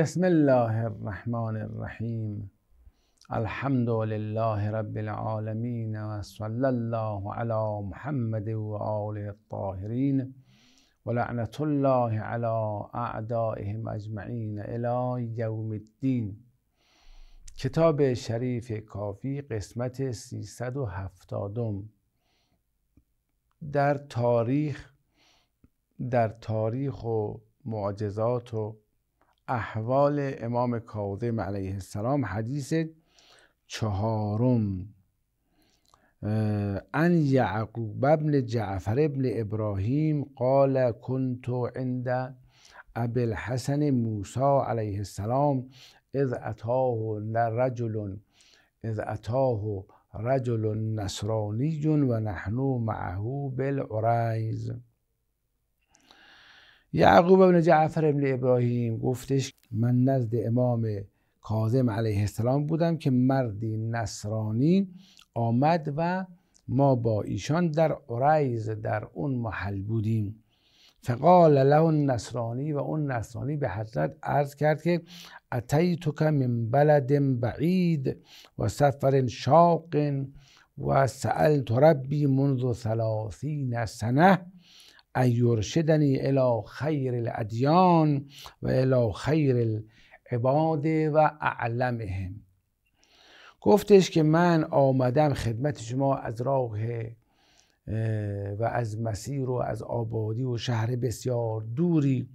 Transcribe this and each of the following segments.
بسم الله الرحمن الرحیم الحمد لله رب العالمین و الله علی محمد و آله الطاهرین و لعنت الله علی اعدائهم اجمعین الی یوم الدین کتاب شریف کافی قسمت 370 در تاریخ در تاریخ و معجزات و احوال امام کاظم علیه السلام حدیث چهارم ان یعقوب ابن جعفر ابن ابراهیم قال کنت عند اب الحسن موسی علیه السلام اذ اتاه رجل اذ اتاه رجل نصرانی و نحن معه بالعریز یعقوب ابن جعفر ابن ابراهیم گفتش من نزد امام کاظم علیه السلام بودم که مردی نصرانی آمد و ما با ایشان در عریض در اون محل بودیم فقال له نصرانی و اون نصرانی به حضرت عرض کرد که که من بلد بعید و سفر شاق و سألت ربی منذ ثلاثین سنه ایرشدنی الی خیر الادیان و الی خیر العباد و اعلمهم گفتش که من آمدم خدمت شما از راه و از مسیر و از آبادی و شهر بسیار دوری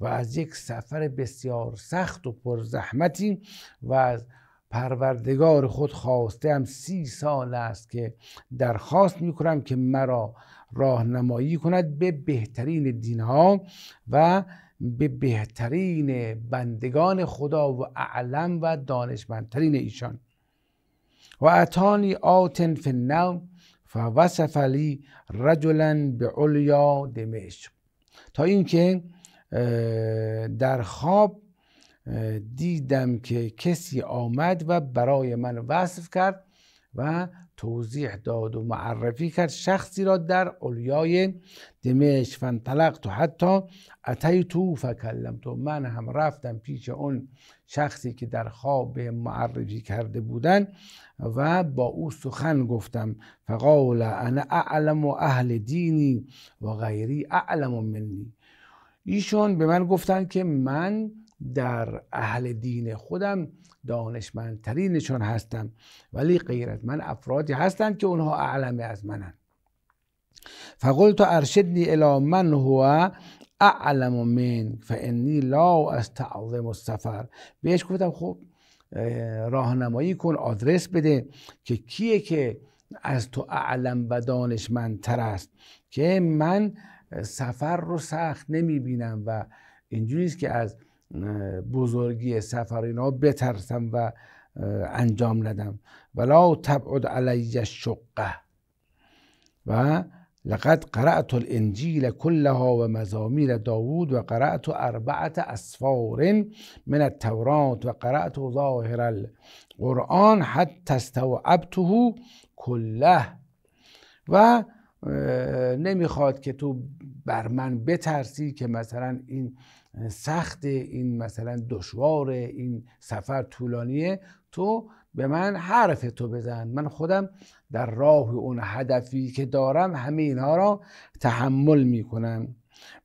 و از یک سفر بسیار سخت و زحمتی و از پروردگار خود خواسته هم سی سال است که درخواست میکنم که مرا راهنمایی کند به بهترین دینها و به بهترین بندگان خدا و اعلم و دانشمندترین ایشان و اتانی آتن فی النوم فوصف لی رجلا به علیا دمشق تا اینکه در خواب دیدم که کسی آمد و برای من وصف کرد و توضیح داد و معرفی کرد شخصی را در اولیای دمشق فانطلقت و حتی تو فکلمت و من هم رفتم پیش اون شخصی که در خواب معرفی کرده بودن و با او سخن گفتم فقال انا اعلم و اهل دینی و غیری اعلم منی ایشون به من گفتن که من در اهل دین خودم دانشمندترینشان هستم ولی غیر من افرادی هستند که اونها اعلم از منن فقلت ارشدنی الی من هو اعلم من فانی لا استعظم السفر بهش گفتم خب راهنمایی کن آدرس بده که کیه که از تو اعلم و دانشمندتر است که من سفر رو سخت نمی بینم و اینجوریست که از بزرگی سفر اینا بترسم و انجام ندم ولا تبعد علی شقه و لقد قرأت الانجیل کلها و مزامیر داوود و قرأت اربعت اسفار من التورات و قرأت ظاهر القرآن حتی استوعبته کله و نمیخواد که تو بر من بترسی که مثلا این سخت این مثلا دشوار این سفر طولانیه تو به من حرف تو بزن من خودم در راه اون هدفی که دارم همه اینها را تحمل می کنم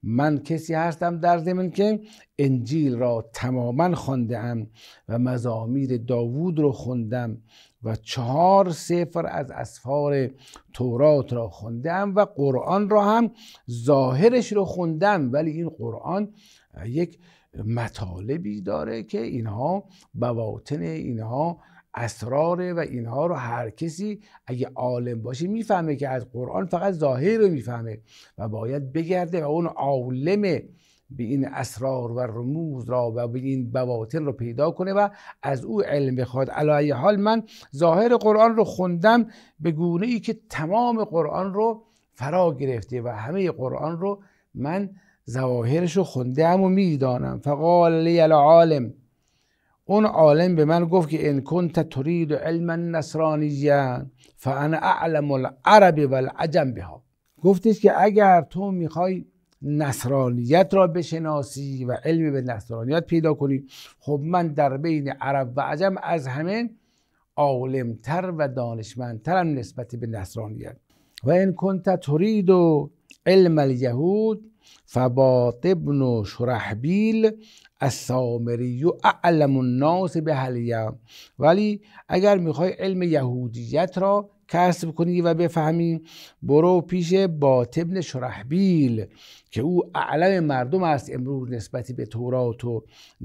من کسی هستم در زمین که انجیل را تماما خونده ام و مزامیر داوود رو خوندم و چهار سفر از اسفار تورات را خوندم و قرآن را هم ظاهرش رو خوندم ولی این قرآن یک مطالبی داره که اینها بواطن اینها اسراره و اینها رو هر کسی اگه عالم باشه میفهمه که از قرآن فقط ظاهر رو میفهمه و باید بگرده و اون عالم به این اسرار و رموز را و به این بواطن رو پیدا کنه و از او علم بخواد علایه حال من ظاهر قرآن رو خوندم به گونه ای که تمام قرآن رو فرا گرفته و همه قرآن رو من زواهرش رو خونده همو و میدانم فقال لی عالم اون عالم به من گفت که ان کنت ترید علما نصرانیه فانا اعلم العرب والعجم بها گفتش که اگر تو میخوای نصرانیت را بشناسی و علم به نصرانیت پیدا کنی خب من در بین عرب و عجم از همه عالمتر و دانشمندترم نسبت به نصرانیت و ان کنت ترید علم الیهود فبات ابن شرحبیل از سامری و اعلم الناس به حلیه ولی اگر میخوای علم یهودیت را کسب کنی و بفهمی برو پیش باطبن شرحبیل که او اعلم مردم است امروز نسبتی به تورات و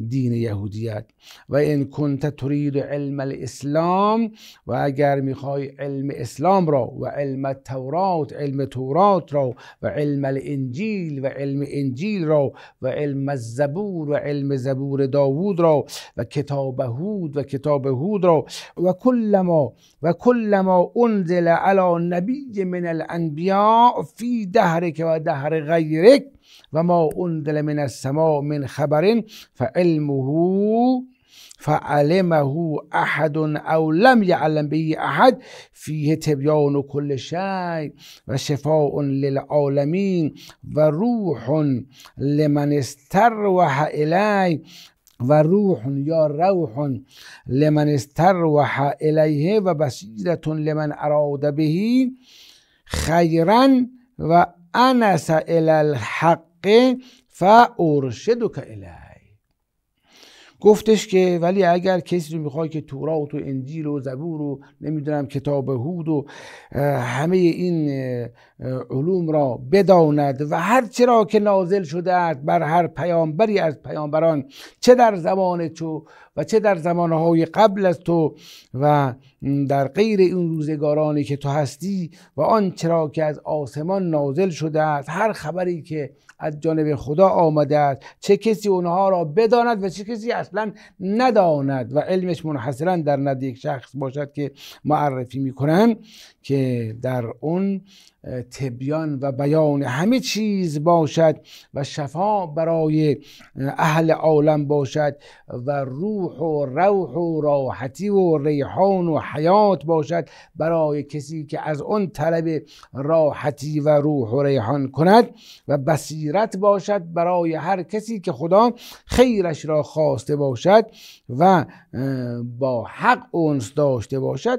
دین یهودیت و ان کنت ترید علم الاسلام و اگر میخوای علم اسلام را و علم تورات علم تورات را و علم الانجیل و علم انجیل را و علم الزبور و علم زبور داوود را و کتاب هود و کتاب هود را و کلما و کلما اون أنزل على نبي من الأنبياء في دهرك ودهر غيرك وما أنزل من السماء من خبر فعلمه فعلمه أحد أو لم يعلم به أحد فيه تبيان كل شيء وشفاء للعالمين وروح لمن استروح إليه و روح یا روح لمن استروح الیه و بسیرت لمن اراد بهی خیرا و انس الی الحق فارشدک الیه گفتش که ولی اگر کسی رو میخوای که تورات و انجیل و زبور و نمیدونم کتاب هود و همه این علوم را بداند و هر را که نازل شده است بر هر پیامبری از پیامبران چه در زمان تو و چه در زمانهای قبل از تو و در غیر این روزگارانی که تو هستی و آن چرا که از آسمان نازل شده است هر خبری که از جانب خدا آمده است چه کسی اونها را بداند و چه کسی اصلا نداند و علمش منحصرا در ند یک شخص باشد که معرفی میکنن که در اون تبیان و بیان همه چیز باشد و شفا برای اهل عالم باشد و روح و روح و راحتی و ریحان و حیات باشد برای کسی که از اون طلب راحتی و روح و ریحان کند و بصیرت باشد برای هر کسی که خدا خیرش را خواسته باشد و با حق اونس داشته باشد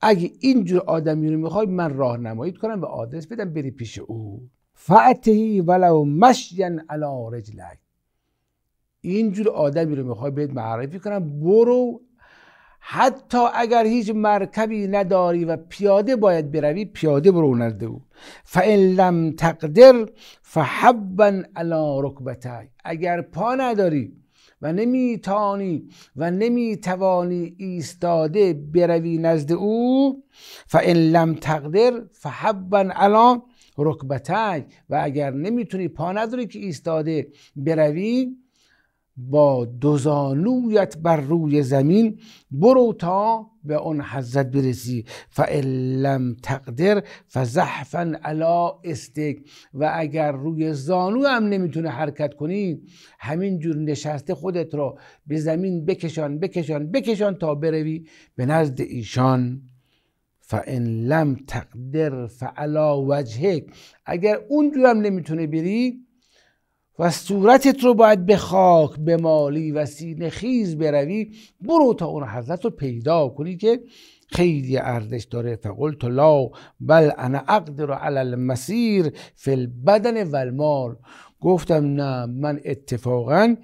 اگه اینجور آدمی رو میخوای من نمایید کنم و آدرس بدم بری پیش او فعتهی ولو مشین علا رجلک اینجور آدمی رو میخوای بهت معرفی کنم برو حتی اگر هیچ مرکبی نداری و پیاده باید بروی پیاده برو نرده او فان لم تقدر فحبا علی رکبتک اگر پا نداری و نمیتانی و نمیتوانی ایستاده بروی نزد او فان لم تقدر فحبا الان رکبتک و اگر نمیتونی پا نداری که ایستاده بروی با دوزانویت بر روی زمین برو تا به اون حضرت برسی لم تقدر فزحفا علا استک و اگر روی زانو هم نمیتونه حرکت کنی همین جور نشسته خودت را به زمین بکشان بکشان بکشان تا بروی به نزد ایشان فان لم تقدر فعلا وجهک اگر اونجور هم نمیتونه بری و صورتت رو باید به خاک به مالی و سینه خیز بروی برو تا اون حضرت رو پیدا کنی که خیلی ارزش داره فقلت لا بل انا اقدر علی المسیر فی البدن والمال گفتم نه من اتفاقا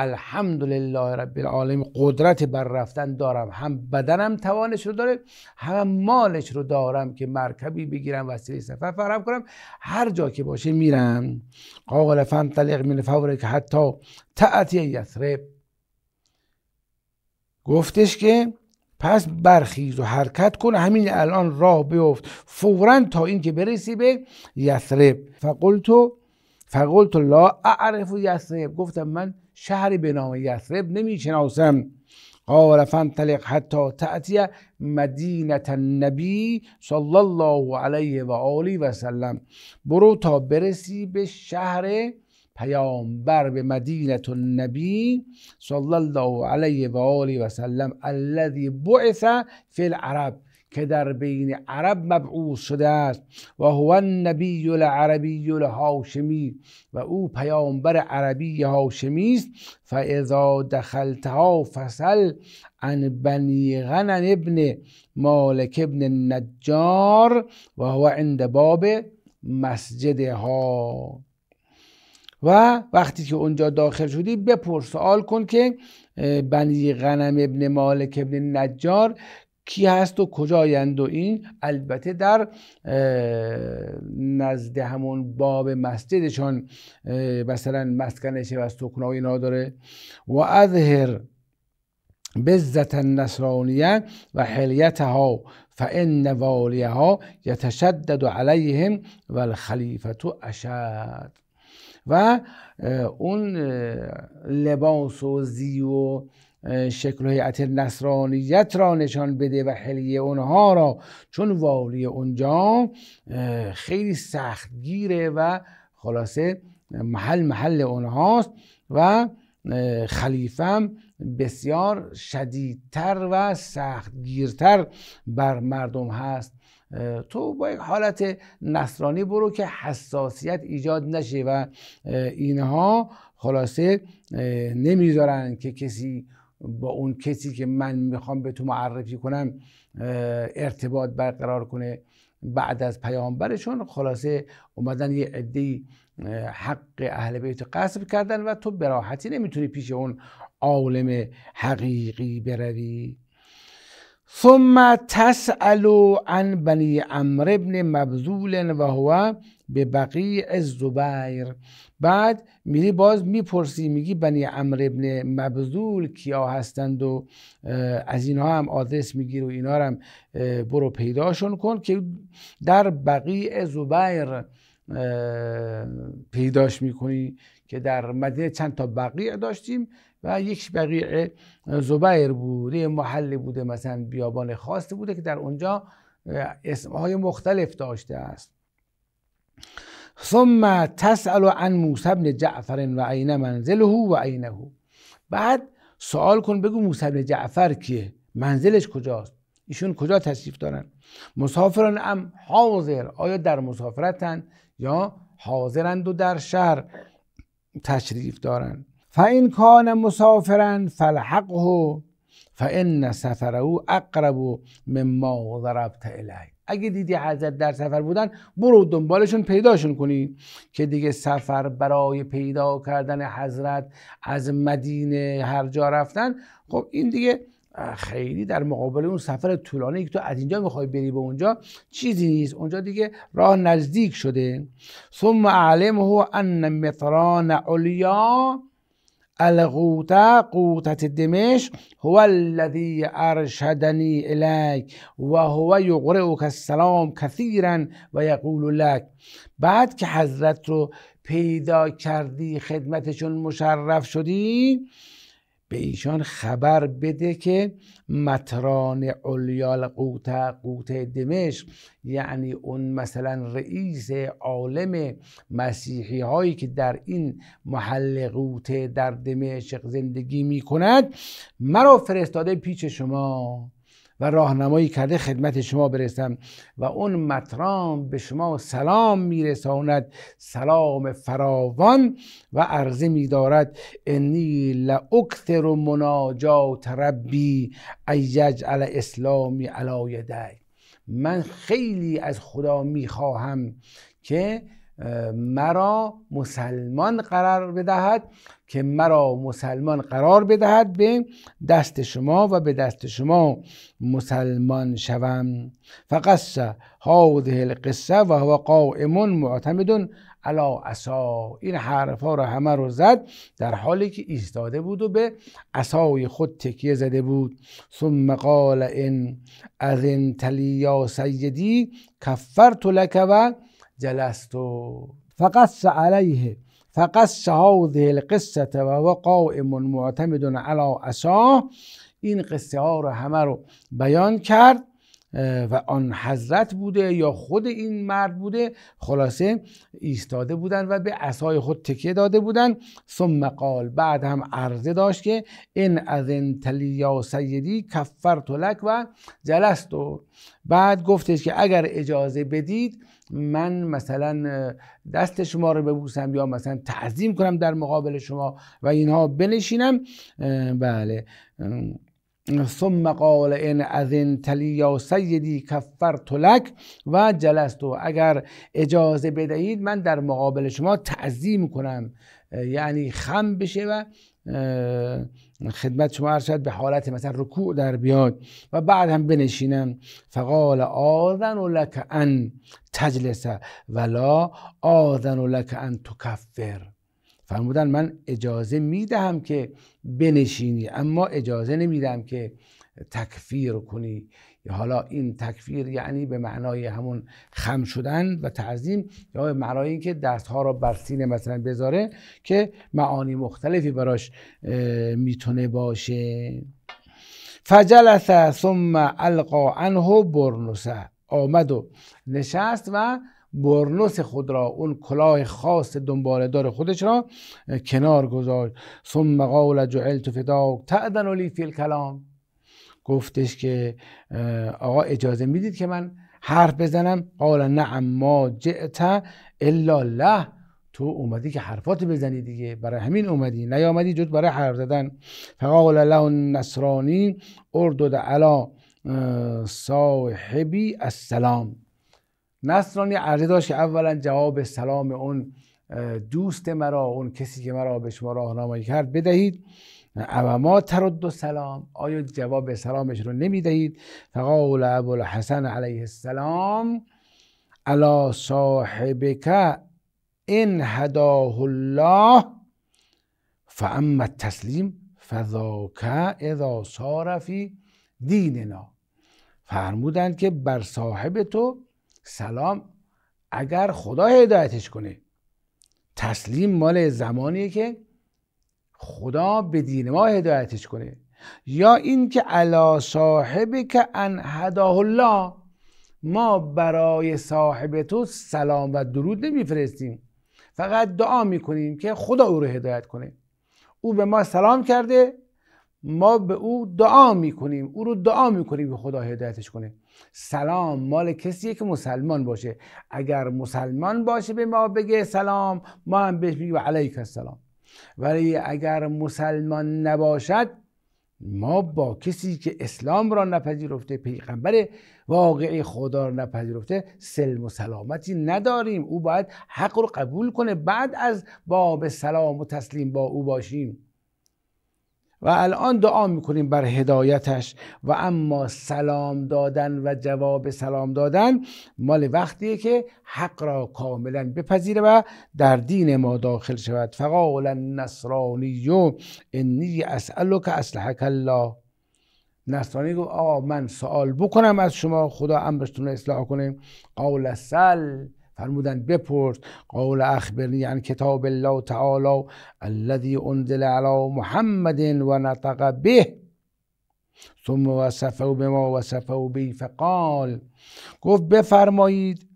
الحمدلله رب العالمین قدرت بر رفتن دارم هم بدنم توانش رو داره هم مالش رو دارم که مرکبی بگیرم وسیله سفر فرم کنم هر جا که باشه میرم قال فانطلق من فوره که حتی تعتی یثرب گفتش که پس برخیز و حرکت کن همین الان راه بیفت فورا تا اینکه برسی به یثرب فقلتو فقلت الله اعرف یثرب گفتم من شهری به نام یثرب نمیشناسم قال فانطلق حتی تأتی مدينة النبي صلى الله عليه و آله و برو تا برسی به شهر پیامبر به مدینه النبی صلی الله علیه و آله و الذی بعث فی العرب که در بین عرب مبعوث شده است و هو النبی العربی الهاشمی و او پیامبر عربی هاشمی است فاذا دخلتها فصل عن بنی غنم ابن مالک ابن نجار و هو عند باب مسجدها و وقتی که اونجا داخل شدی بپرس سوال کن که بنی غنم ابن مالک ابن نجار کی هست و کجایند و این البته در نزد همون باب مسجدشان مثلا مسکن و و و اینا داره و اظهر بزت النصرانیه و حلیتها فان والیها یتشدد علیهم و الخلیفه اشد و اون لباس و زیو شکل و هیئت نصرانیت را نشان بده و حلیه اونها را چون والی اونجا خیلی سختگیره و خلاصه محل محل اونهاست و خلیفم بسیار شدیدتر و سختگیرتر بر مردم هست تو با یک حالت نصرانی برو که حساسیت ایجاد نشه و اینها خلاصه نمیذارن که کسی با اون کسی که من میخوام به تو معرفی کنم ارتباط برقرار کنه بعد از پیامبرشون خلاصه اومدن یه عده حق اهل بیت قصب کردن و تو براحتی نمیتونی پیش اون عالم حقیقی بروی ثم تسأل عن بنی امر ابن مبذول و هو به بقیع زبیر بعد میری باز میپرسی میگی بنی امر ابن مبذول کیا هستند و از اینها هم آدرس میگیر و اینها هم برو پیداشون کن که در بقیع زبیر پیداش میکنی که در مدینه چند تا بقیع داشتیم و یک بقیع زبیر بود یه محل بوده مثلا بیابان خاصی بوده که در اونجا اسمهای مختلف داشته است ثم تسأل عن موسى بن جعفر و عین منزله و عینه بعد سوال کن بگو موسی بن جعفر کیه منزلش کجاست ایشون کجا تشریف دارن مسافران ام حاضر آیا در مسافرتن یا حاضرند و در شهر تشریف دارن فاین کان مسافرا فلحقه فان سفره اقرب مما ضربت الیه اگه دیدی حضرت در سفر بودن برو دنبالشون پیداشون کنی که دیگه سفر برای پیدا کردن حضرت از مدینه هر جا رفتن خب این دیگه خیلی در مقابل اون سفر طولانی که تو از اینجا میخوای بری به اونجا چیزی نیست اونجا دیگه راه نزدیک شده ثم علمه ان مطران علیا القوت قوتت دمشق هو الذی ارشدنی الیک و هو السلام کثیرا و یقول لک بعد که حضرت رو پیدا کردی خدمتشون مشرف شدی به ایشان خبر بده که متران علیال قوت قوت دمشق یعنی اون مثلا رئیس عالم مسیحی هایی که در این محل قوت در دمشق زندگی می کند مرا فرستاده پیچ شما و راهنمایی کرده خدمت شما برسم و اون مطرام به شما سلام میرساند سلام فراوان و عرضه میدارد انی لاکثر مناجات ربی ایجعل اسلامی علی یدی من خیلی از خدا میخواهم که مرا مسلمان قرار بدهد که مرا مسلمان قرار بدهد به دست شما و به دست شما مسلمان شوم فقص هذه القصه و هو قائم معتمد علا عصا این حرف ها را همه رو زد در حالی که ایستاده بود و به عصای خود تکیه زده بود ثم قال ان از لی یا سیدی کفرت لک و جلست فقص علیه فقص هذه قصه و هو قائم معتمد علی اسا این قصه ها رو همه رو بیان کرد و آن حضرت بوده یا خود این مرد بوده خلاصه ایستاده بودند و به عصای خود تکیه داده بودند. ثم قال بعد هم عرضه داشت که ان از تلی یا سیدی کفر تلک و جلست و بعد گفتش که اگر اجازه بدید من مثلا دست شما رو ببوسم یا مثلا تعظیم کنم در مقابل شما و اینها بنشینم بله ثم قال ان اذنت لی یا سیدی کفر تلک و جلست اگر اجازه بدهید من در مقابل شما تعظیم کنم یعنی خم بشه و خدمت شما شد به حالت مثلا رکوع در بیاد و بعد هم بنشینم فقال آذن لک ان تجلس ولا آذن لک ان تکفر فرمودن من اجازه میدهم که بنشینی اما اجازه نمیدم که تکفیر کنی حالا این تکفیر یعنی به معنای همون خم شدن و تعظیم یا به معنای اینکه دستها را بر سینه مثلا بذاره که معانی مختلفی براش میتونه باشه فجلس ثم القا عنه برنسه آمد و نشست و برنوس خود را اون کلاه خاص دار خودش را کنار گذاشت ثم قال جعلت فدا تعدن لی فی الکلام گفتش که آقا اجازه میدید که من حرف بزنم قال نعم ما جئت الا له تو اومدی که حرفات بزنی دیگه برای همین اومدی نیامدی جد برای حرف زدن فقال له النصرانی اردد علی صاحبی السلام نصرانی عرضه داشت که اولا جواب سلام اون دوست مرا اون کسی که مرا به شما راهنمایی کرد بدهید اما ما ترد و سلام آیا جواب سلامش رو نمیدهید فقال الحسن علیه السلام علا صاحبک ان هداه الله فاما التسلیم فذاک اذا صار فی دیننا فرمودند که بر صاحب تو سلام اگر خدا هدایتش کنه تسلیم مال زمانیه که خدا به دین ما هدایتش کنه یا اینکه علا صاحب که ان هداه الله ما برای صاحب تو سلام و درود نمیفرستیم فقط دعا میکنیم که خدا او رو هدایت کنه او به ما سلام کرده ما به او دعا میکنیم او رو دعا میکنیم به خدا هدایتش کنه سلام مال کسیه که مسلمان باشه اگر مسلمان باشه به ما بگه سلام ما هم بهش میگیم علیک السلام ولی اگر مسلمان نباشد ما با کسی که اسلام را نپذیرفته پیغمبر واقعی خدا را نپذیرفته سلم و سلامتی نداریم او باید حق رو قبول کنه بعد از باب سلام و تسلیم با او باشیم و الان دعا میکنیم بر هدایتش و اما سلام دادن و جواب سلام دادن مال وقتیه که حق را کاملا بپذیره و در دین ما داخل شود فقال النصرانی انی اسألک اصلحک الله نصرانی گفت آقا من سوال بکنم از شما خدا امرشتون رو اصلاح کنه قال سل فرمودن بپرس قول اخبرنی عن کتاب الله تعالی الذی انزل علی محمد و نطق به ثم وصفه بما وصفه به فقال گفت بفرمایید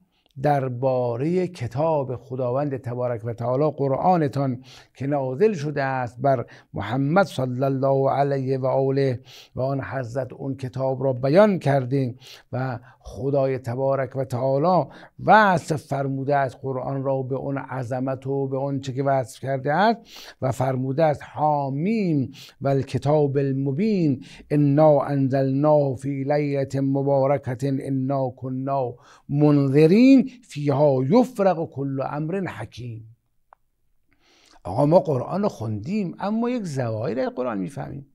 درباره کتاب خداوند تبارک و تعالی قرآنتان که نازل شده است بر محمد صلی الله علیه و آله و آن حضرت اون کتاب را بیان کردیم و خدای تبارک و تعالی وصف فرموده است قرآن را به اون عظمت و به اون چه که وصف کرده است و فرموده است حامیم و کتاب المبین انا انزلنا فی لیلت مبارکت انا کنا منذرین فیها یفرق کل امر حکیم آقا ما قرآن رو خوندیم اما یک زوایر از قرآن میفهمیم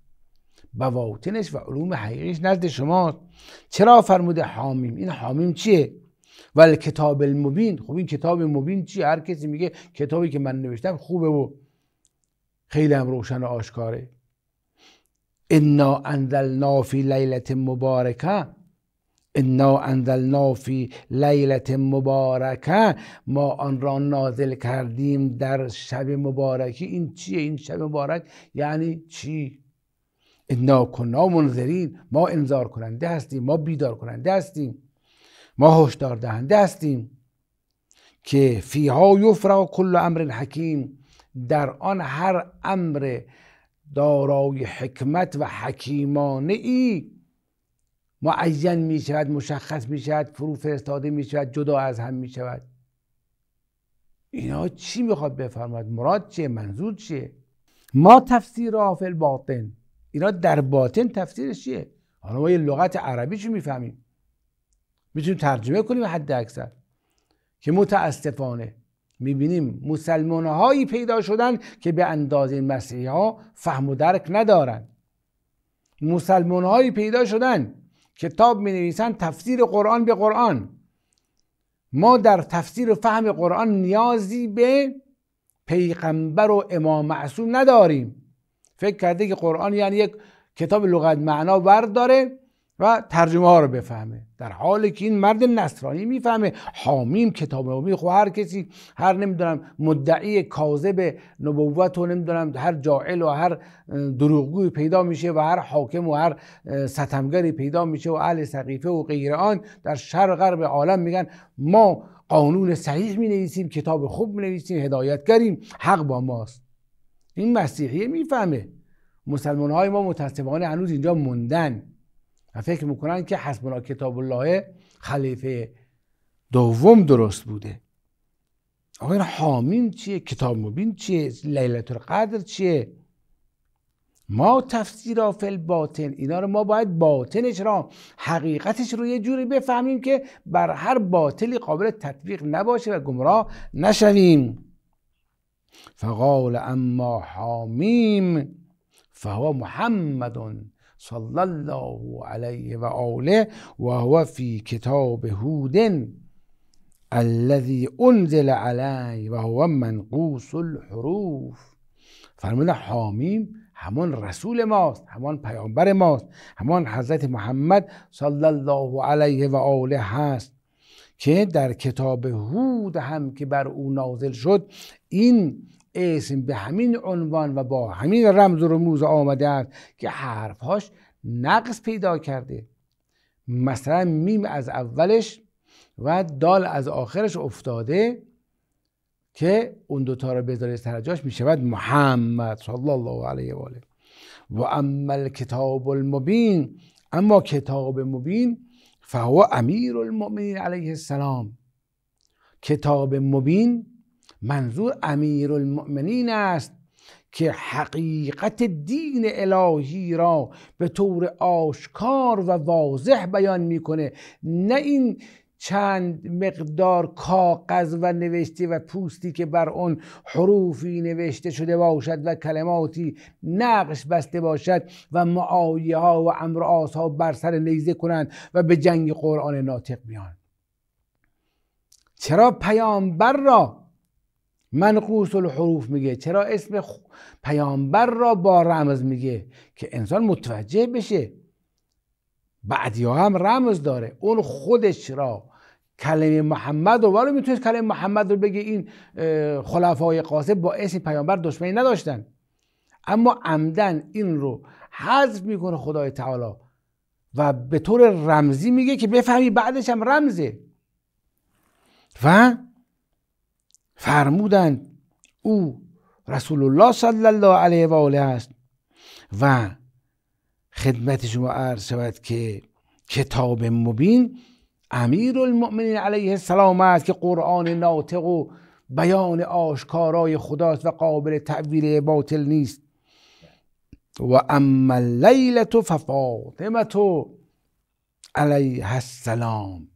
بواطنش و علوم حقیقیش نزد شما چرا فرموده حامیم این حامیم چیه ول کتاب المبین خب این کتاب مبین چی؟ هر کسی میگه کتابی که من نوشتم خوبه و خیلی هم روشن و آشکاره انا انزلنا فی لیلت مبارکه انا انزلنا فی لیلت مبارکه ما آن را نازل کردیم در شب مبارکی این چیه این شب مبارک یعنی چی انا کنا منظرین ما انذار کننده هستیم ما بیدار کننده هستیم ما هشدار دهنده هستیم که فیها یفرا کل امر حکیم در آن هر امر دارای حکمت و حکیمانه ای معین می شود مشخص می شود فرو فرستاده می شود جدا از هم می شود اینا چی میخواد بفرماید مراد چیه منظور چیه ما تفسیر فی باطن اینا در باطن تفسیرش چیه حالا ما یه لغت عربی چی میفهمیم میتونیم ترجمه کنیم حد اکثر که متاسفانه میبینیم مسلمان هایی پیدا شدن که به اندازه مسیح ها فهم و درک ندارن مسلمان هایی پیدا شدن کتاب می نویسن تفسیر قرآن به قرآن ما در تفسیر و فهم قرآن نیازی به پیغمبر و امام معصوم نداریم فکر کرده که قرآن یعنی یک کتاب لغت معنا داره و ترجمه ها رو بفهمه در حالی که این مرد نصرانی میفهمه حامیم کتاب و خب هر کسی هر نمیدونم مدعی کاذب نبوت و نمیدونم هر جاعل و هر دروغگوی پیدا میشه و هر حاکم و هر ستمگری پیدا میشه و اهل سقیفه و غیر آن در شرق غرب عالم میگن ما قانون صحیح می نویسیم کتاب خوب می نویسیم هدایتگریم حق با ماست این مسیحیه میفهمه مسلمان های ما متاسفانه هنوز اینجا موندن فکر میکنن که حسبنا کتاب الله خلیفه دوم درست بوده آقا این حامیم چیه کتاب مبین چیه لیلت القدر چیه ما تفسیر را فل باطن اینا رو ما باید باطنش را حقیقتش رو یه جوری بفهمیم که بر هر باطلی قابل تطبیق نباشه و گمراه نشویم فقال اما حامیم فهو محمد صلی الله علیه و آله و هو فی کتاب هودن الذی انزل علی و هو منقوص الحروف فرمودن حامیم همان رسول ماست همان پیامبر ماست همان حضرت محمد صلی الله علیه و آله هست که در کتاب هود هم که بر او نازل شد این اسم به همین عنوان و با همین رمز و رموز آمده است که حرفهاش نقص پیدا کرده مثلا میم از اولش و دال از آخرش افتاده که اون دوتا رو بذاره سرجاش جاش میشود محمد صلی الله علیه و آله و اما کتاب المبین اما کتاب مبین فهو امیر المؤمنین علیه السلام کتاب مبین منظور امیر المؤمنین است که حقیقت دین الهی را به طور آشکار و واضح بیان میکنه نه این چند مقدار کاغذ و نوشته و پوستی که بر آن حروفی نوشته شده باشد و کلماتی نقش بسته باشد و معایه ها و امر ها بر سر نیزه کنند و به جنگ قرآن ناطق بیان چرا پیامبر را منقوص الحروف میگه چرا اسم پیامبر را با رمز میگه که انسان متوجه بشه بعدی هم رمز داره اون خودش را کلمه محمد رو ولی میتونید کلمه محمد رو بگه این خلفای قاسب با اسم پیامبر دشمنی نداشتن اما عمدن این رو حذف میکنه خدای تعالی و به طور رمزی میگه که بفهمی بعدش هم رمزه و فرمودند او رسول الله صلی الله علیه و آله است و خدمت شما عرض شود که کتاب مبین امیر المؤمنین علیه السلام است که قرآن ناطق و بیان آشکارای خداست و قابل تعبیر باطل نیست و اما لیلت ففاطمت علیه السلام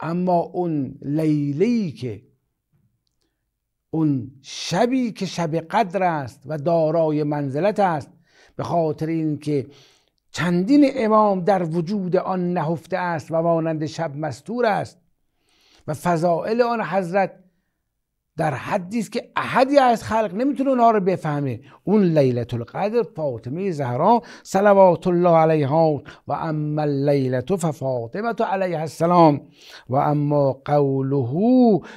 اما اون لیلی که اون شبی که شب قدر است و دارای منزلت است به خاطر اینکه چندین امام در وجود آن نهفته است و مانند شب مستور است و فضائل آن حضرت در حدی است که احدی از خلق نمیتونه اونها رو بفهمه اون لیلت القدر فاطمه زهرا صلوات الله علیها و اما لیلت ففاطمه علیه السلام و اما قوله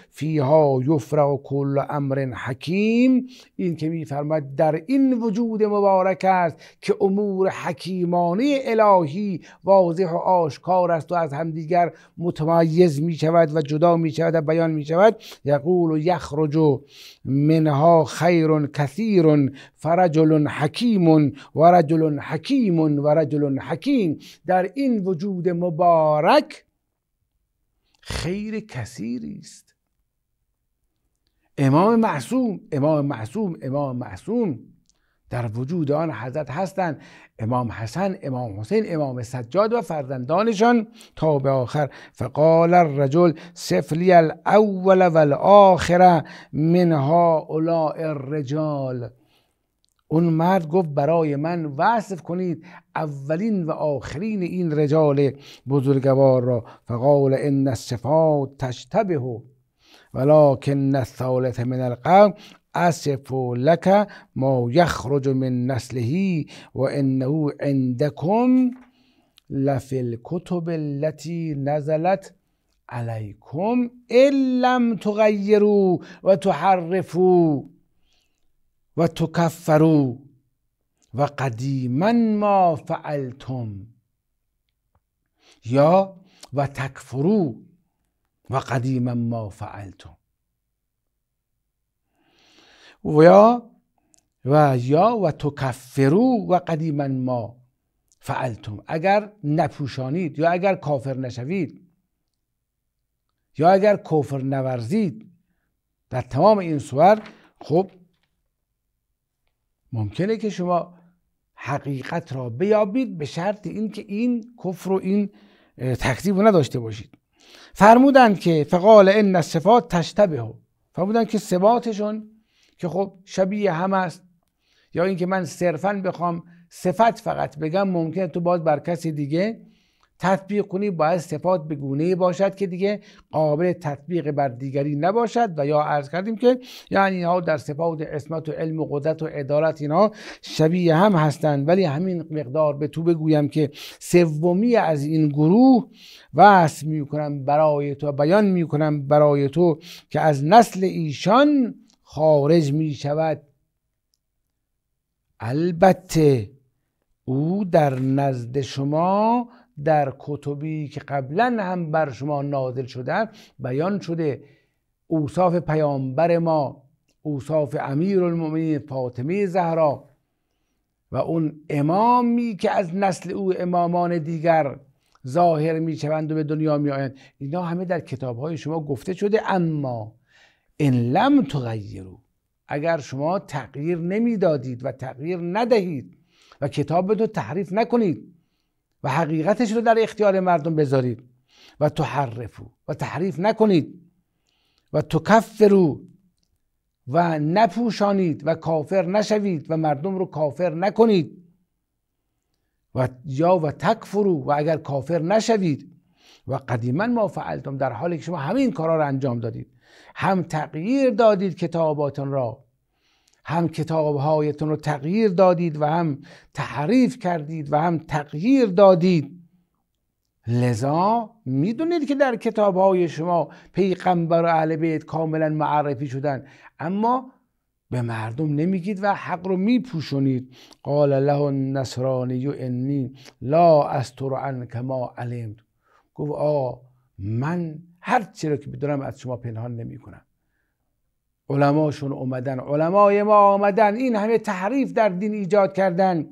فیها یفرق کل امر حکیم این که میفرماید در این وجود مبارک است که امور حکیمانه الهی واضح و آشکار است و از همدیگر متمایز میشود و جدا میشود و بیان میشود یقول و یخ یخرج منها خیر کثیر فرجل حکیم و رجل حکیم و رجل حکیم در این وجود مبارک خیر کثیری است امام معصوم امام معصوم امام معصوم در وجود آن حضرت هستند امام حسن امام حسین امام سجاد و فرزندانشان تا به آخر فقال الرجل سفلی الاول و الاخره من اولاء الرجال اون مرد گفت برای من وصف کنید اولین و آخرین این رجال بزرگوار را فقال ان الصفات تشتبه ولكن الثالث من القوم أسف لك ما يخرج من نسله وإنه عندكم لفي الكتب التي نزلت عليكم إن لم تغيروا وتحرفوا وتكفروا وقديما ما فعلتم يا وتكفروا وقديما ما فعلتم و و یا و تکفرو و قدیما ما فعلتم اگر نپوشانید یا اگر کافر نشوید یا اگر کفر نورزید در تمام این سور خب ممکنه که شما حقیقت را بیابید به شرط اینکه این کفر و این تکذیب نداشته باشید فرمودند که فقال ان الصفات تشتبه فرمودند که ثباتشون که خب شبیه هم است یا اینکه من صرفا بخوام صفت فقط بگم ممکنه تو باز بر کسی دیگه تطبیق کنی باید صفات به گونه باشد که دیگه قابل تطبیق بر دیگری نباشد و یا عرض کردیم که یعنی ها در صفات اسمت و علم و قدرت و ادارت اینها شبیه هم هستند ولی همین مقدار به تو بگویم که سومی از این گروه وصف میکنم برای تو بیان میکنم برای تو که از نسل ایشان خارج می شود البته او در نزد شما در کتبی که قبلا هم بر شما نازل شده بیان شده اوصاف پیامبر ما اوصاف امیر المؤمنین فاطمه زهرا و اون امامی که از نسل او امامان دیگر ظاهر می شوند و به دنیا می آیند اینا همه در کتاب های شما گفته شده اما ان لم تغیرو اگر شما تغییر نمیدادید و تغییر ندهید و کتاب رو تحریف نکنید و حقیقتش رو در اختیار مردم بذارید و تحرفو و تحریف نکنید و تکفرو و نپوشانید و کافر نشوید و مردم رو کافر نکنید و یا و تکفرو و اگر کافر نشوید و قدیما ما فعلتم در حالی که شما همین کارا را انجام دادید هم تغییر دادید کتاباتون را هم کتابهایتون رو تغییر دادید و هم تحریف کردید و هم تغییر دادید لذا میدونید که در کتابهای شما پیغمبر و اهل بیت کاملا معرفی شدن اما به مردم نمیگید و حق رو میپوشونید قال له النصرانی انی لا استر رو ما علمت گفت آقا من هر چی را که بدونم از شما پنهان نمی کنم علماشون اومدن علمای ما آمدن این همه تحریف در دین ایجاد کردن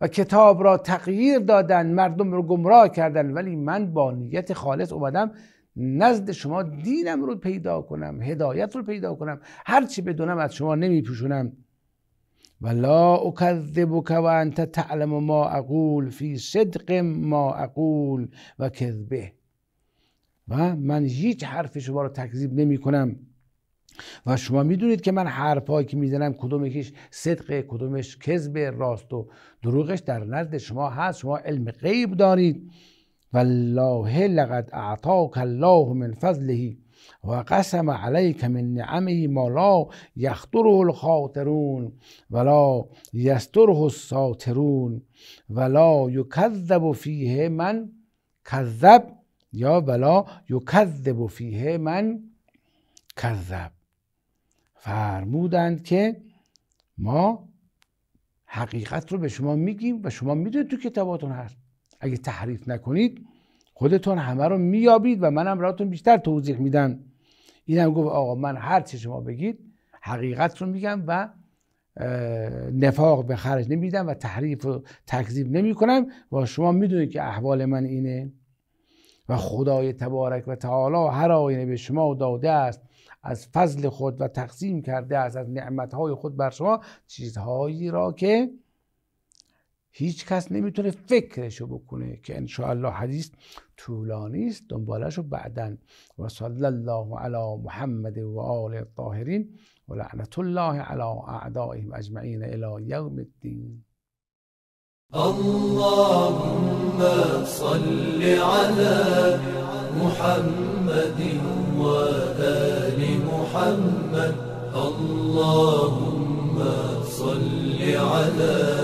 و کتاب را تغییر دادن مردم رو گمراه کردن ولی من با نیت خالص اومدم نزد شما دینم رو پیدا کنم هدایت رو پیدا کنم هر چی بدونم از شما نمیپوشونم ولا اکذبک و انت تعلم ما اقول فی صدق ما اقول و کذبه و من هیچ حرف شما رو تکذیب نمی کنم و شما میدونید که من حرفایی که میزنم کدوم یکیش صدقه کدومش کذب راست و دروغش در نزد شما هست شما علم غیب دارید والله لقد اعطاک الله من فضله و قسم علیک من نعمه ما لا یخطره الخاطرون ولا یستره الساترون ولا یکذب فیه من کذب یا ولا یکذب فیه من کذب فرمودند که ما حقیقت رو به شما میگیم و شما میدونید تو کتاباتون هست اگه تحریف نکنید خودتون همه رو میابید و منم براتون بیشتر توضیح میدم اینم گفت آقا من هر چی شما بگید حقیقت رو میگم و نفاق به خرج نمیدم و تحریف و تکذیب نمی کنم و شما میدونید که احوال من اینه و خدای تبارک و تعالی هر آینه به شما داده است از فضل خود و تقسیم کرده است از نعمتهای خود بر شما چیزهایی را که هیچ کس نمیتونه فکرشو بکنه که انشاءالله حدیث طولانی است دنبالشو بعدا و صلی الله علی محمد و آل الطاهرین و لعنت الله علی اعدائهم اجمعین الی یوم الدین اللهم صل على محمد آل محمد اللهم صل على